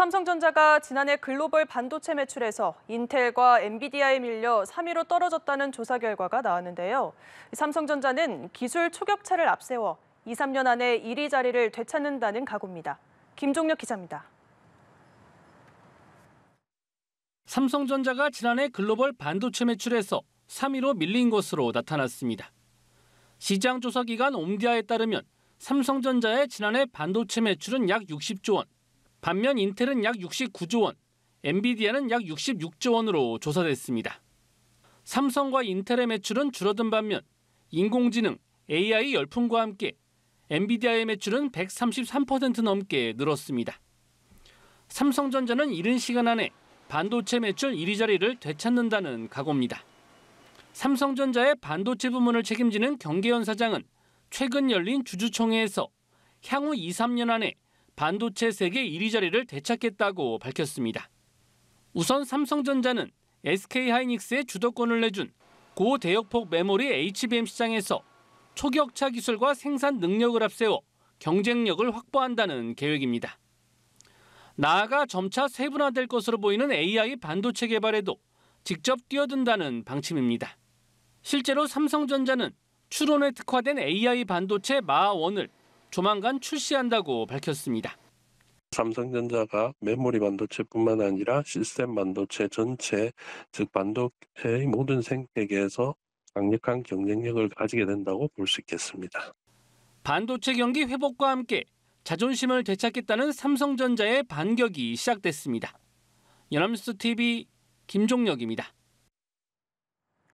삼성전자가 지난해 글로벌 반도체 매출에서 인텔과 엔비디아에 밀려 3위로 떨어졌다는 조사 결과가 나왔는데요. 삼성전자는 기술 초격차를 앞세워 2, 3년 안에 1위 자리를 되찾는다는 각오입니다. 김종력 기자입니다. 삼성전자가 지난해 글로벌 반도체 매출에서 3위로 밀린 것으로 나타났습니다. 시장 조사 기관 옴디아에 따르면 삼성전자의 지난해 반도체 매출은 약 60조 원, 반면 인텔은 약 69조 원, 엔비디아는 약 66조 원으로 조사됐습니다. 삼성과 인텔의 매출은 줄어든 반면 인공지능, AI 열풍과 함께 엔비디아의 매출은 133% 넘게 늘었습니다. 삼성전자는 이른 시간 안에 반도체 매출 1위 자리를 되찾는다는 각오입니다. 삼성전자의 반도체 부문을 책임지는 경계현 사장은 최근 열린 주주총회에서 향후 2, 3년 안에 반도체 세계 1위 자리를 되찾겠다고 밝혔습니다. 우선 삼성전자는 SK하이닉스의 주도권을 내준 고대역폭 메모리 HBM 시장에서 초격차 기술과 생산 능력을 앞세워 경쟁력을 확보한다는 계획입니다. 나아가 점차 세분화될 것으로 보이는 AI 반도체 개발에도 직접 뛰어든다는 방침입니다. 실제로 삼성전자는 추론에 특화된 AI 반도체 마원을 조만간 출시한다고 밝혔습니다. 삼성전자가 메모리 반도체뿐만 아니라 시스템 반도체 전체, 즉 반도체의 모든 생태계에서 강력한 경쟁력을 가지게 된다고 볼 수 있겠습니다. 반도체 경기 회복과 함께 자존심을 되찾겠다는 삼성전자의 반격이 시작됐습니다. 연합뉴스 TV 김종혁입니다.